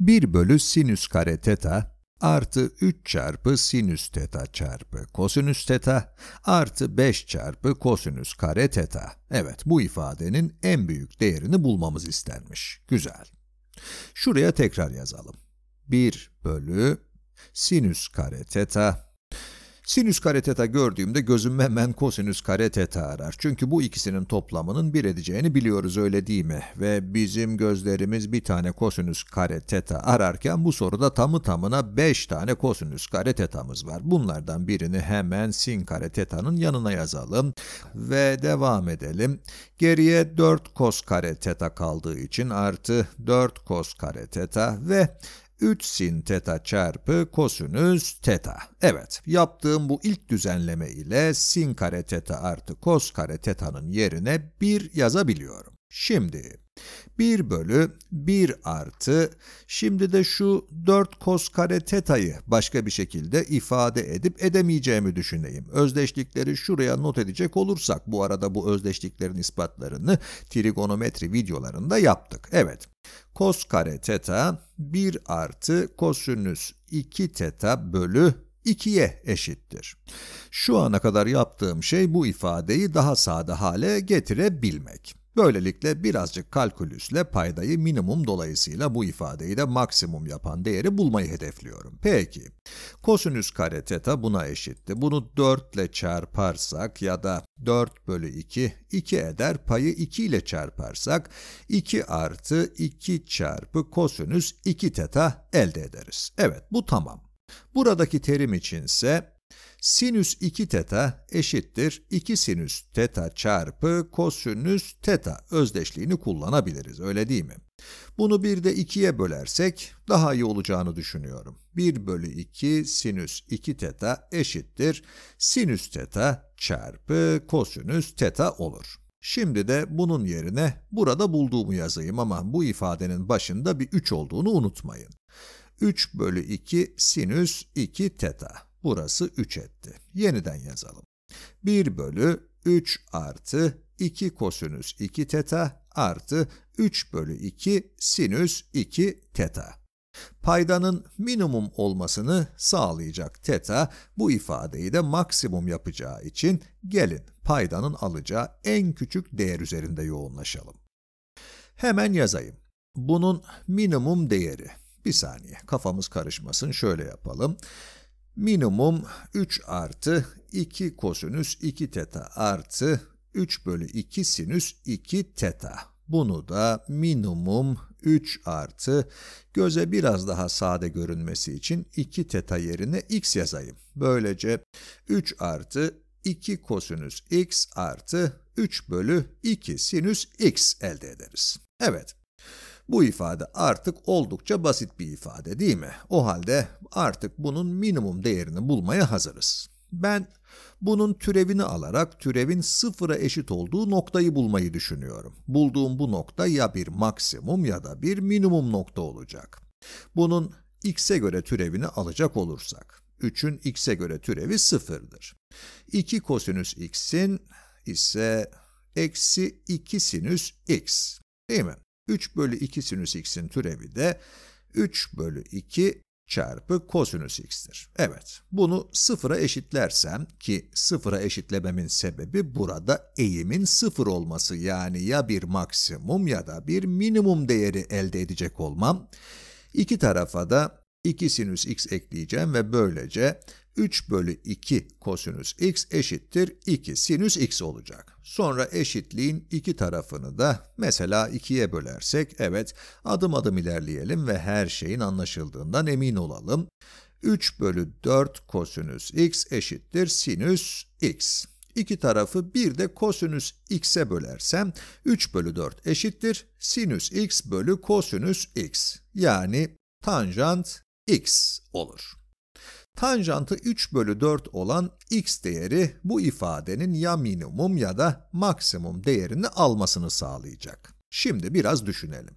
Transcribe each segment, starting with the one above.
1 bölü sinüs kare teta artı 3 çarpı sinüs teta çarpı kosinüs teta artı 5 çarpı kosinüs kare teta. Evet, bu ifadenin en büyük değerini bulmamız istenmiş. Güzel. Şuraya tekrar yazalım. 1 bölü sinüs kare teta Sinüs kare teta gördüğümde gözüm hemen kosinüs kare teta arar. Çünkü bu ikisinin toplamının bir edeceğini biliyoruz öyle değil mi? Ve bizim gözlerimiz bir tane kosinüs kare teta ararken bu soruda tamı tamına 5 tane kosinüs kare tetamız var. Bunlardan birini hemen sin kare tetanın yanına yazalım ve devam edelim. Geriye 4 kos kare teta kaldığı için artı 4 kos kare teta ve 3 sin teta çarpı kosinüs teta. Evet, yaptığım bu ilk düzenleme ile sin kare teta artı kos kare teta'nın yerine 1 yazabiliyorum. Şimdi 1 bölü 1 artı, şimdi de şu 4 kos kare teta'yı başka bir şekilde ifade edip edemeyeceğimi düşüneyim. Özdeşlikleri şuraya not edecek olursak, bu arada bu özdeşliklerin ispatlarını trigonometri videolarında yaptık. Evet, Kos kare teta 1 artı kosinüs 2 teta bölü 2'ye eşittir. Şu ana kadar yaptığım şey bu ifadeyi daha sade hale getirebilmek. Böylelikle birazcık kalkülüsle paydayı minimum dolayısıyla bu ifadeyi de maksimum yapan değeri bulmayı hedefliyorum. Peki, kosinüs kare teta buna eşitti. Bunu 4 ile çarparsak ya da 4 bölü 2, 2 eder payı 2 ile çarparsak 2 artı 2 çarpı kosinüs 2 teta elde ederiz. Evet, bu tamam. Buradaki terim içinse Sinüs 2 teta eşittir 2 sinüs teta çarpı kosinüs teta özdeşliğini kullanabiliriz, öyle değil mi? Bunu bir de 2'ye bölersek daha iyi olacağını düşünüyorum. 1 bölü 2 sinüs 2 teta eşittir sinüs teta çarpı kosinüs teta olur. Şimdi de bunun yerine burada bulduğumu yazayım ama bu ifadenin başında bir 3 olduğunu unutmayın. 3 bölü 2 sinüs 2 teta. Burası 3 etti. Yeniden yazalım. 1 bölü 3 artı 2 kosinüs 2 teta artı 3 bölü 2 sinüs 2 teta. Paydanın minimum olmasını sağlayacak teta, bu ifadeyi de maksimum yapacağı için gelin paydanın alacağı en küçük değer üzerinde yoğunlaşalım. Hemen yazayım. Bunun minimum değeri. Bir saniye, kafamız karışmasın, şöyle yapalım minimum 3 artı 2 kosinüs 2 teta artı 3 bölü 2 sinüs 2 teta. Bunu da minimum 3 artı göze biraz daha sade görünmesi için 2 teta yerine x yazayım. Böylece 3 artı 2 kosinüs x artı 3 bölü 2 sinüs x elde ederiz. Evet, bu ifade artık oldukça basit bir ifade değil mi? O halde artık bunun minimum değerini bulmaya hazırız. Ben bunun türevini alarak türevin sıfıra eşit olduğu noktayı bulmayı düşünüyorum. Bulduğum bu nokta ya bir maksimum ya da bir minimum nokta olacak. Bunun x'e göre türevini alacak olursak. 3'ün x'e göre türevi sıfırdır. 2 kosinüs x'in ise eksi 2 sinüs x. Değil mi? 3 bölü 2 sinüs x'in türevi de 3 bölü 2 çarpı kosinüs x'tir. Evet, bunu sıfıra eşitlersem ki sıfıra eşitlememin sebebi burada eğimin sıfır olması yani ya bir maksimum ya da bir minimum değeri elde edecek olmam. İki tarafa da 2 sinüs x ekleyeceğim ve böylece 3 bölü 2 kosinüs x eşittir 2 sinüs x olacak. Sonra eşitliğin iki tarafını da mesela 2'ye bölersek, evet adım adım ilerleyelim ve her şeyin anlaşıldığından emin olalım. 3 bölü 4 kosinüs x eşittir sinüs x. İki tarafı bir de kosinüs x'e bölersem 3 bölü 4 eşittir sinüs x bölü kosinüs x. Yani tanjant x olur. Tanjantı 3 bölü 4 olan x değeri bu ifadenin ya minimum ya da maksimum değerini almasını sağlayacak. Şimdi biraz düşünelim.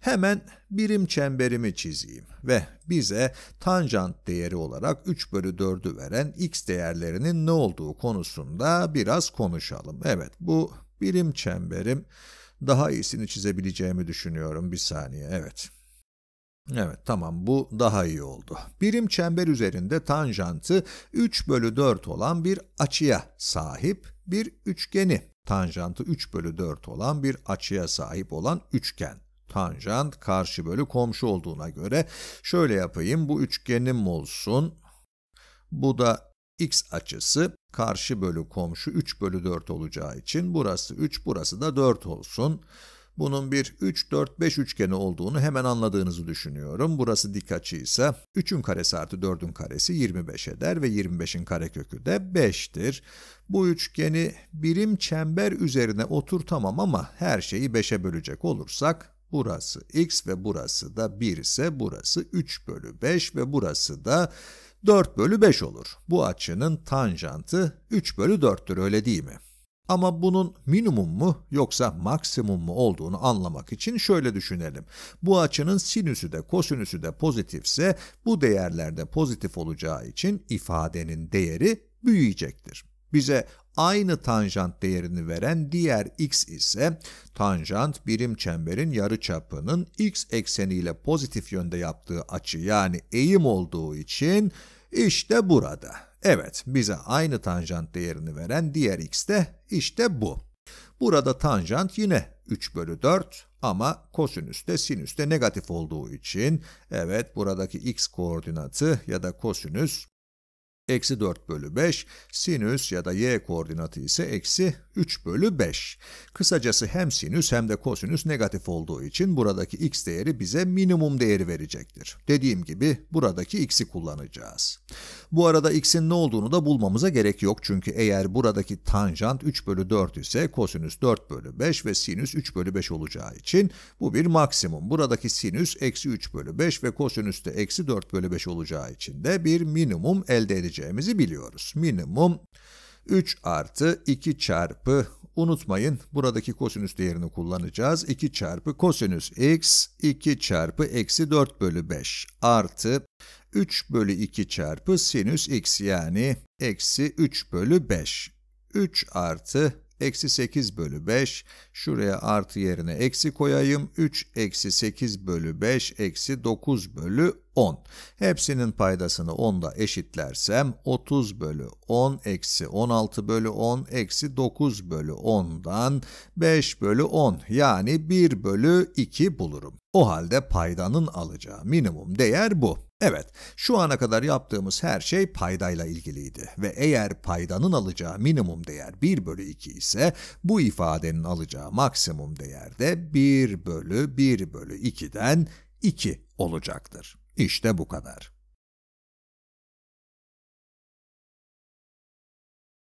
Hemen birim çemberimi çizeyim ve bize tanjant değeri olarak 3 bölü 4'ü veren x değerlerinin ne olduğu konusunda biraz konuşalım. Evet bu birim çemberim daha iyisini çizebileceğimi düşünüyorum bir saniye evet. Evet tamam bu daha iyi oldu. Birim çember üzerinde tanjantı 3 bölü 4 olan bir açıya sahip bir üçgeni. Tanjantı 3 bölü 4 olan bir açıya sahip olan üçgen. Tanjant karşı bölü komşu olduğuna göre şöyle yapayım bu üçgenim olsun. Bu da x açısı karşı bölü komşu 3 bölü 4 olacağı için burası 3 burası da 4 olsun. Bunun bir 3-4-5 üçgeni olduğunu hemen anladığınızı düşünüyorum. Burası dik açı ise 3'ün karesi artı 4'ün karesi 25 eder ve 25'in karekökü de 5'tir. Bu üçgeni birim çember üzerine oturtamam ama her şeyi 5'e bölecek olursak burası x ve burası da 1 ise burası 3 bölü 5 ve burası da 4 bölü 5 olur. Bu açının tanjantı 3 bölü 4'tür öyle değil mi? Ama bunun minimum mu yoksa maksimum mu olduğunu anlamak için şöyle düşünelim. Bu açının sinüsü de kosinüsü de pozitifse bu değerlerde pozitif olacağı için ifadenin değeri büyüyecektir. Bize aynı tanjant değerini veren diğer x ise tanjant birim çemberin yarı çapının x ekseniyle pozitif yönde yaptığı açı yani eğim olduğu için işte burada. Evet, bize aynı tanjant değerini veren diğer x de işte bu. Burada tanjant yine 3 bölü 4 ama kosinüs de sinüs de negatif olduğu için evet buradaki x koordinatı ya da kosinüs eksi 4 bölü 5, sinüs ya da y koordinatı ise eksi 3 bölü 5. Kısacası hem sinüs hem de kosinüs negatif olduğu için buradaki x değeri bize minimum değeri verecektir. Dediğim gibi buradaki x'i kullanacağız. Bu arada x'in ne olduğunu da bulmamıza gerek yok çünkü eğer buradaki tanjant 3 bölü 4 ise kosinüs 4 bölü 5 ve sinüs 3 bölü 5 olacağı için bu bir maksimum. Buradaki sinüs eksi 3 bölü 5 ve kosinüs de eksi 4 bölü 5 olacağı için de bir minimum elde edeceğimizi biliyoruz. Minimum 3 artı 2 çarpı unutmayın buradaki kosinüs değerini kullanacağız. 2 çarpı kosinüs x 2 çarpı eksi 4 bölü 5 artı 3 bölü 2 çarpı sinüs x yani eksi 3 bölü 5. 3 artı eksi 8 bölü 5, şuraya artı yerine eksi koyayım, 3 eksi 8 bölü 5 eksi 9 bölü 10. Hepsinin paydasını 10'da eşitlersem 30 bölü 10 eksi 16 bölü 10 eksi 9 bölü 10'dan 5 bölü 10 yani 1 bölü 2 bulurum. O halde paydanın alacağı minimum değer bu. Evet, şu ana kadar yaptığımız her şey paydayla ilgiliydi ve eğer paydanın alacağı minimum değer 1 bölü 2 ise bu ifadenin alacağı maksimum değer de 1 bölü 1 bölü 2'den 2 olacaktır. İşte bu kadar.